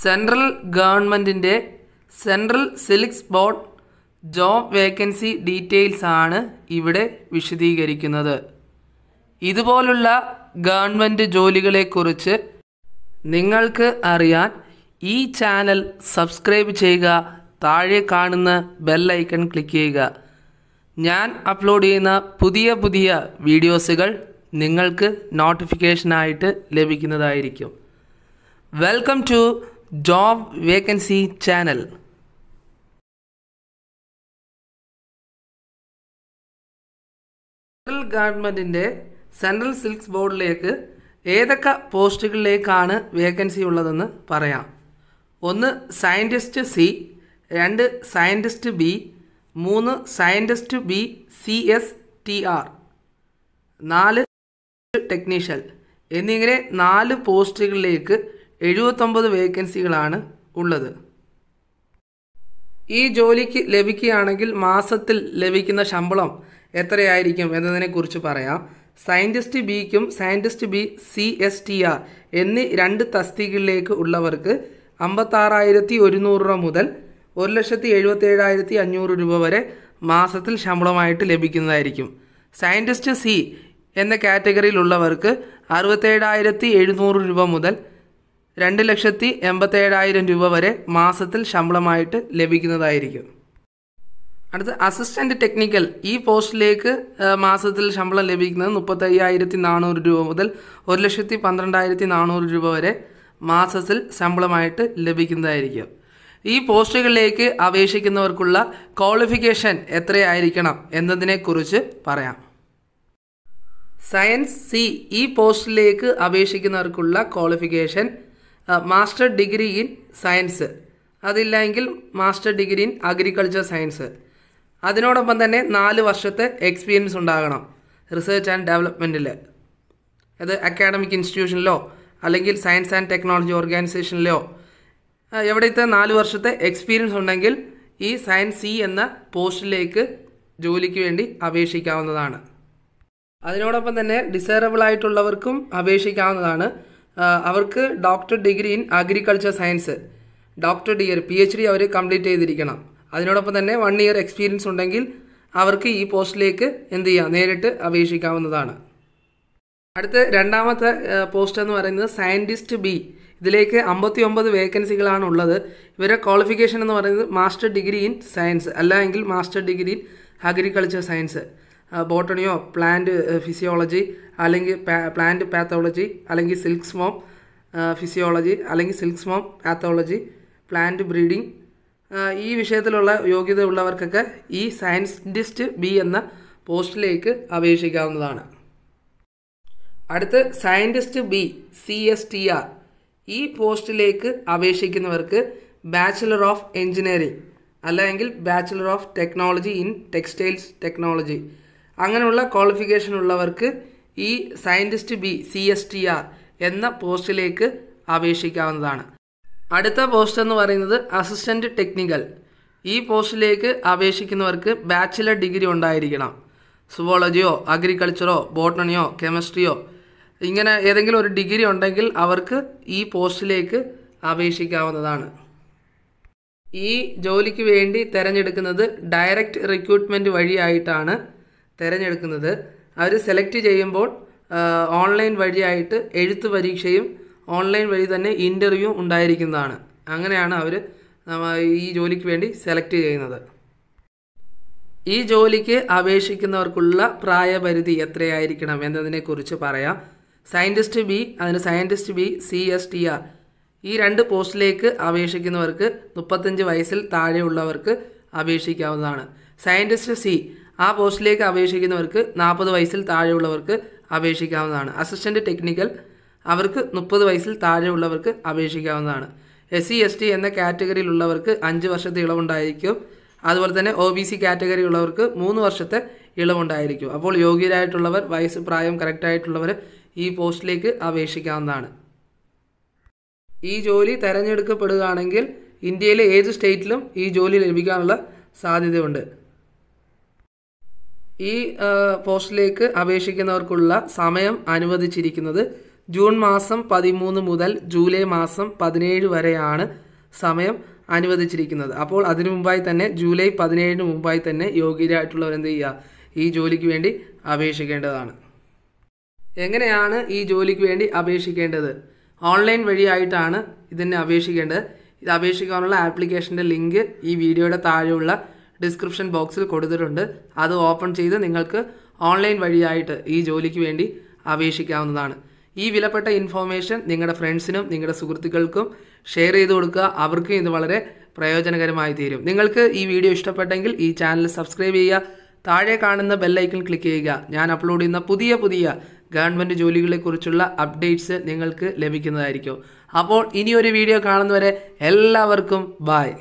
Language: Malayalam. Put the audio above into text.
സെൻട്രൽ ഗവൺമെൻറ്റിൻ്റെ central silks board job vacancy details ആണ് ഇവിടെ വിശദീകരിക്കുന്നത് ഇതുപോലുള്ള ഗവൺമെൻറ് ജോലികളെക്കുറിച്ച് നിങ്ങൾക്ക് അറിയാൻ ഈ ചാനൽ സബ്സ്ക്രൈബ് ചെയ്യുക താഴെ കാണുന്ന ബെല്ലൈക്കൺ ക്ലിക്ക് ചെയ്യുക ഞാൻ അപ്ലോഡ് ചെയ്യുന്ന പുതിയ പുതിയ വീഡിയോസുകൾ നിങ്ങൾക്ക് നോട്ടിഫിക്കേഷനായിട്ട് ലഭിക്കുന്നതായിരിക്കും welcome to job vacancy channel central ഗവൺമെൻറ്റിൻ്റെ സെൻട്രൽ സിൽക്സ് ബോർഡിലേക്ക് ഏതൊക്കെ പോസ്റ്റുകളിലേക്കാണ് വേക്കൻസി ഉള്ളതെന്ന് പറയാം ഒന്ന് സയൻറ്റിസ്റ്റ് സി രണ്ട് സയൻറ്റിസ്റ്റ് ബി മൂന്ന് scientist B C S T R നാല് ടെക്നീഷ്യൻ എന്നിങ്ങനെ നാല് പോസ്റ്റുകളിലേക്ക് എഴുപത്തൊമ്പത് വേക്കൻസികളാണ് ഉള്ളത് ഈ ജോലിക്ക് ലഭിക്കുകയാണെങ്കിൽ മാസത്തിൽ ലഭിക്കുന്ന ശമ്പളം എത്രയായിരിക്കും എന്നതിനെക്കുറിച്ച് പറയാം സയൻറ്റിസ്റ്റ് ബിക്കും scientist B C S T R എന്നീ രണ്ട് തസ്തികളിലേക്ക് ഉള്ളവർക്ക് അമ്പത്താറായിരത്തി ഒരുന്നൂറ് രൂപ മുതൽ ഒരു ലക്ഷത്തി എഴുപത്തേഴായിരത്തി അഞ്ഞൂറ് രൂപ വരെ മാസത്തിൽ ശമ്പളമായിട്ട് ലഭിക്കുന്നതായിരിക്കും സയൻറ്റിസ്റ്റ് സി എന്ന കാറ്റഗറിയിലുള്ളവർക്ക് അറുപത്തേഴായിരത്തി എഴുന്നൂറ് രൂപ മുതൽ രണ്ട് ലക്ഷത്തി എൺപത്തേഴായിരം രൂപ വരെ മാസത്തിൽ ശമ്പളമായിട്ട് ലഭിക്കുന്നതായിരിക്കും അടുത്ത അസിസ്റ്റന്റ് ടെക്നിക്കൽ ഈ പോസ്റ്റിലേക്ക് മാസത്തിൽ ശമ്പളം ലഭിക്കുന്നത് മുപ്പത്തയ്യായിരത്തി നാനൂറ് രൂപ മുതൽ ഒരു ലക്ഷത്തി പന്ത്രണ്ടായിരത്തി നാനൂറ് രൂപ വരെ മാസത്തിൽ ശമ്പളമായിട്ട് ലഭിക്കുന്നതായിരിക്കും ഈ പോസ്റ്റുകളിലേക്ക് അപേക്ഷിക്കുന്നവർക്കുള്ള ക്വാളിഫിക്കേഷൻ എത്രയായിരിക്കണം എന്നതിനെക്കുറിച്ച് പറയാം സയൻസ് സി ഈ പോസ്റ്റിലേക്ക് അപേക്ഷിക്കുന്നവർക്കുള്ള qualification master degree in science അതില്ല എങ്കിൽ master degree in agriculture science അതിനോടൊപ്പം തന്നെ നാല് വർഷത്തെ എക്സ്പീരിയൻസ് ഉണ്ടാകണം റിസർച്ച് ആൻഡ് ഡെവലപ്മെൻറ്റിൽ അത് അക്കാഡമിക് ഇൻസ്റ്റിറ്റ്യൂഷനിലോ അല്ലെങ്കിൽ സയൻസ് ആൻഡ് ടെക്നോളജി ഓർഗനൈസേഷനിലോ എവിടത്തെ നാല് വർഷത്തെ എക്സ്പീരിയൻസ് ഉണ്ടെങ്കിൽ ഈ സയൻസ് സി എന്ന പോസ്റ്റിലേക്ക് ജോലിക്ക് വേണ്ടി അപേക്ഷിക്കാവുന്നതാണ് അതിനോടൊപ്പം തന്നെ ഡിസേറബിൾ ആയിട്ടുള്ളവർക്കും അപേക്ഷിക്കാവുന്നതാണ് അവർക്ക് doctor degree in agriculture science doctor degree P H D അവർ കംപ്ലീറ്റ് ചെയ്തിരിക്കണം അതിനോടൊപ്പം തന്നെ വൺ ഇയർ എക്സ്പീരിയൻസ് ഉണ്ടെങ്കിൽ അവർക്ക് ഈ പോസ്റ്റിലേക്ക് എന്ത് ചെയ്യാം നേരിട്ട് അപേക്ഷിക്കാവുന്നതാണ് അടുത്ത രണ്ടാമത്തെ പോസ്റ്റ് എന്ന് പറയുന്നത് സയൻറ്റിസ്റ്റ് ബി ഇതിലേക്ക് അമ്പത്തി ഒമ്പത് വേക്കൻസികളാണ് ഉള്ളത് ഇവരെ ക്വാളിഫിക്കേഷൻ എന്ന് പറയുന്നത് മാസ്റ്റർ ഡിഗ്രി ഇൻ സയൻസ് അല്ല master degree in agriculture science ബോട്ടണിയോ പ്ലാന്റ് ഫിസിയോളജി അല്ലെങ്കിൽ പ്ലാന്റ് പാത്തോളജി അല്ലെങ്കിൽ സിൽക്സ് മോം ഫിസിയോളജി അല്ലെങ്കിൽ silkworm pathology plant breeding ഈ വിഷയത്തിലുള്ള യോഗ്യത ഉള്ളവർക്കൊക്കെ ഈ സയൻറ്റിസ്റ്റ് ബി എന്ന പോസ്റ്റിലേക്ക് അപേക്ഷിക്കാവുന്നതാണ് അടുത്ത് scientist B C S T R ഈ പോസ്റ്റിലേക്ക് അപേക്ഷിക്കുന്നവർക്ക് ബാച്ചിലർ ഓഫ് എഞ്ചിനീയറിംഗ് അല്ലെങ്കിൽ bachelor of technology in textiles technology അങ്ങനെയുള്ള ക്വാളിഫിക്കേഷൻ ഉള്ളവർക്ക് ഈ scientist B C S T R എന്ന പോസ്റ്റിലേക്ക് അപേക്ഷിക്കാവുന്നതാണ് അടുത്ത പോസ്റ്റ് എന്ന് പറയുന്നത് അസിസ്റ്റൻറ്റ് ടെക്നിക്കൽ ഈ പോസ്റ്റിലേക്ക് അപേക്ഷിക്കുന്നവർക്ക് ബാച്ചിലർ ഡിഗ്രി ഉണ്ടായിരിക്കണം സുവോളജിയോ അഗ്രികൾച്ചറോ ബോട്ടണിയോ കെമിസ്ട്രിയോ ഇങ്ങനെ ഏതെങ്കിലും ഒരു ഡിഗ്രി ഉണ്ടെങ്കിൽ അവർക്ക് ഈ പോസ്റ്റിലേക്ക് അപേക്ഷിക്കാവുന്നതാണ് ഈ ജോലിക്ക് വേണ്ടി തിരഞ്ഞെടുക്കുന്നത് ഡയറക്റ്റ് റിക്രൂട്ട്മെൻറ്റ് വഴിയായിട്ടാണ് തിരഞ്ഞെടുക്കുന്നത് അവർ സെലക്ട് ചെയ്യുമ്പോൾ ഓൺലൈൻ വഴിയായിട്ട് എഴുത്ത് പരീക്ഷയും ഓൺലൈൻ വഴി തന്നെ ഇൻ്റർവ്യൂ ഉണ്ടായിരിക്കുന്നതാണ് അങ്ങനെയാണ് അവർ ഈ ജോലിക്ക് വേണ്ടി സെലക്ട് ചെയ്യുന്നത് ഈ ജോലിക്ക് അപേക്ഷിക്കുന്നവർക്കുള്ള പ്രായപരിധി എത്രയായിരിക്കണം എന്നതിനെക്കുറിച്ച് പറയാം സയൻറ്റിസ്റ്റ് ബി അതിന് scientist B C S T R ഈ രണ്ട് പോസ്റ്റിലേക്ക് അപേക്ഷിക്കുന്നവർക്ക് മുപ്പത്തഞ്ച് വയസ്സിൽ താഴെയുള്ളവർക്ക് അപേക്ഷിക്കാവുന്നതാണ് സയൻറ്റിസ്റ്റ് സി ആ പോസ്റ്റിലേക്ക് അപേക്ഷിക്കുന്നവർക്ക് നാൽപ്പത് വയസ്സിൽ താഴെയുള്ളവർക്ക് അപേക്ഷിക്കാവുന്നതാണ് അസിസ്റ്റൻ്റ് ടെക്നിക്കൽ അവർക്ക് മുപ്പത് വയസ്സിൽ താഴെയുള്ളവർക്ക് അപേക്ഷിക്കാവുന്നതാണ് എസ് സി എസ് ടി എന്ന കാറ്റഗറിയിലുള്ളവർക്ക് അഞ്ച് വർഷത്തെ ഇളവുണ്ടായിരിക്കും അതുപോലെ തന്നെ ഒ ബി സി കാറ്റഗറി ഉള്ളവർക്ക് മൂന്ന് വർഷത്തെ ഇളവുണ്ടായിരിക്കും അപ്പോൾ യോഗ്യരായിട്ടുള്ളവർ വയസ്സ് പ്രായം കറക്റ്റായിട്ടുള്ളവർ ഈ പോസ്റ്റിലേക്ക് അപേക്ഷിക്കാവുന്നതാണ് ഈ ജോലി തിരഞ്ഞെടുക്കപ്പെടുകയാണെങ്കിൽ ഇന്ത്യയിലെ ഏത് സ്റ്റേറ്റിലും ഈ ജോലി ലഭിക്കാനുള്ള സാധ്യതയുണ്ട് ഈ പോസ്റ്റിലേക്ക് അപേക്ഷിക്കുന്നവർക്കുള്ള സമയം അനുവദിച്ചിരിക്കുന്നത് ജൂൺ മാസം പതിമൂന്ന് മുതൽ ജൂലൈ മാസം പതിനേഴ് വരെയാണ് സമയം അനുവദിച്ചിരിക്കുന്നത് അപ്പോൾ അതിനു മുമ്പായി തന്നെ ജൂലൈ പതിനേഴിന് മുമ്പായി തന്നെ യോഗ്യരായിട്ടുള്ളവർ എന്ത് ചെയ്യുക ഈ ജോലിക്ക് വേണ്ടി അപേക്ഷിക്കേണ്ടതാണ് എങ്ങനെയാണ് ഈ ജോലിക്ക് വേണ്ടി അപേക്ഷിക്കേണ്ടത് ഓൺലൈൻ വഴിയായിട്ടാണ് ഇതിനെ അപേക്ഷിക്കേണ്ടത് ഇത് അപേക്ഷിക്കാനുള്ള ആപ്ലിക്കേഷൻ്റെ ലിങ്ക് ഈ വീഡിയോയുടെ താഴെയുള്ള ഡിസ്ക്രിപ്ഷൻ ബോക്സിൽ കൊടുത്തിട്ടുണ്ട് അത് ഓപ്പൺ ചെയ്ത് നിങ്ങൾക്ക് ഓൺലൈൻ വഴിയായിട്ട് ഈ ജോലിക്ക് വേണ്ടി അപേക്ഷിക്കാവുന്നതാണ് ഈ വിലപ്പെട്ട ഇൻഫോർമേഷൻ നിങ്ങളുടെ ഫ്രണ്ട്സിനും നിങ്ങളുടെ സുഹൃത്തുക്കൾക്കും ഷെയർ ചെയ്ത് കൊടുക്കുക അവർക്കും ഇത് വളരെ പ്രയോജനകരമായി തീരും നിങ്ങൾക്ക് ഈ വീഡിയോ ഇഷ്ടപ്പെട്ടെങ്കിൽ ഈ ചാനൽ സബ്സ്ക്രൈബ് ചെയ്യുക താഴെ കാണുന്ന ബെല്ലൈക്കൺ ക്ലിക്ക് ചെയ്യുക ഞാൻ അപ്ലോഡ് ചെയ്യുന്ന പുതിയ പുതിയ ഗവൺമെൻറ് ജോലികളെക്കുറിച്ചുള്ള അപ്ഡേറ്റ്സ് നിങ്ങൾക്ക് ലഭിക്കുന്നതായിരിക്കും അപ്പോൾ ഇനിയൊരു വീഡിയോ കാണുന്നവരെ എല്ലാവർക്കും ബായ്